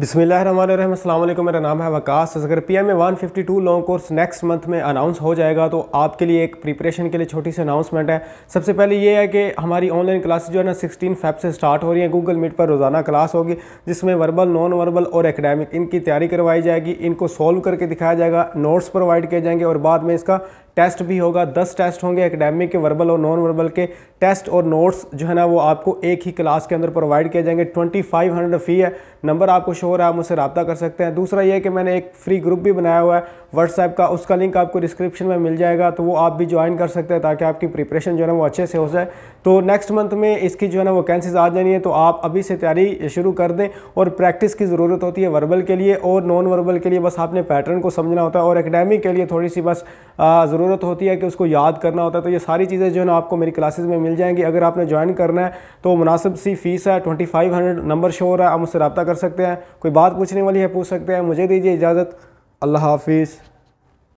बिसमिल्ल run मेरा नाम है वकास अगर P M A one fifty two long course next month में अनाउंस हो जाएगा तो आपके लिए एक प्रिपरेशन के लिए छोटी सी अनाउंसमेंट है सबसे पहले ये है कि हमारी ऑनलाइन क्लासेस जो है ना सिक्सटीन फैब से स्टार्ट हो रही है गूगल मीट पर रोज़ाना क्लास होगी जिसमें वर्बल नॉन वर्बल और एकेडमिक इनकी तैयारी करवाई जाएगी इनको सॉल्व करके दिखाया जाएगा नोट्स प्रोवाइड किए जाएंगे और बाद में इसका टेस्ट भी होगा दस टेस्ट होंगे एकेडमिक के वर्बल और नॉन वर्बल के टेस्ट और नोट्स जो है ना वो आपको एक ही क्लास के अंदर प्रोवाइड किए जाएंगे ट्वेंटी फाइव हंड्रेड फ़ी है नंबर आपको शो रहा है आप मुझसे रबा कर सकते हैं दूसरा ये है कि मैंने एक फ्री ग्रुप भी बनाया हुआ है व्हाट्सएप का उसका लिंक आपको डिस्क्रिप्शन में मिल जाएगा तो वो आप भी ज्वाइन कर सकते हैं ताकि आपकी प्रिपरेशन जो है ना वो अच्छे से हो जाए तो नेक्स्ट मंथ में इसकी जो है ना वैकेंसीज आ जानी है तो आप अभी से तैयारी शुरू कर दें और प्रैक्टिस की ज़रूरत होती है वर्बल के लिए और नॉन वर्बल के लिए बस आपने पैटर्न को समझना होता है और एकेडमिक के लिए थोड़ी सी बस ज़रूरत ज़रूरत होती है कि उसको याद करना होता है तो ये सारी चीज़ें जो है ना आपको मेरी क्लासेस में मिल जाएंगी अगर आपने ज्वाइन करना है तो मुनासिब सी फीस है twenty five hundred number show हो रहा है आप मुझसे रब्ता कर सकते हैं कोई बात पूछने वाली है पूछ सकते हैं मुझे दीजिए इजाज़त अल्लाह हाफिज़